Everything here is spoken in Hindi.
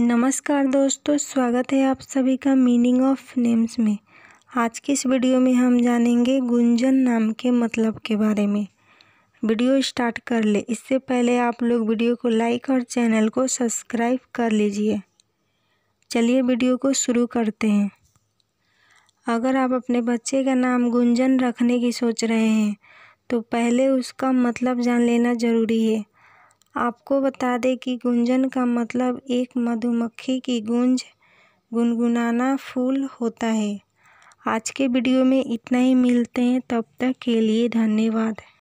नमस्कार दोस्तों स्वागत है आप सभी का मीनिंग ऑफ नेम्स में आज के इस वीडियो में हम जानेंगे गुंजन नाम के मतलब के बारे में वीडियो स्टार्ट कर ले इससे पहले आप लोग वीडियो को लाइक और चैनल को सब्सक्राइब कर लीजिए चलिए वीडियो को शुरू करते हैं अगर आप अपने बच्चे का नाम गुंजन रखने की सोच रहे हैं तो पहले उसका मतलब जान लेना ज़रूरी है आपको बता दें कि गुंजन का मतलब एक मधुमक्खी की गूंज गुनगुनाना फूल होता है आज के वीडियो में इतना ही मिलते हैं तब तक के लिए धन्यवाद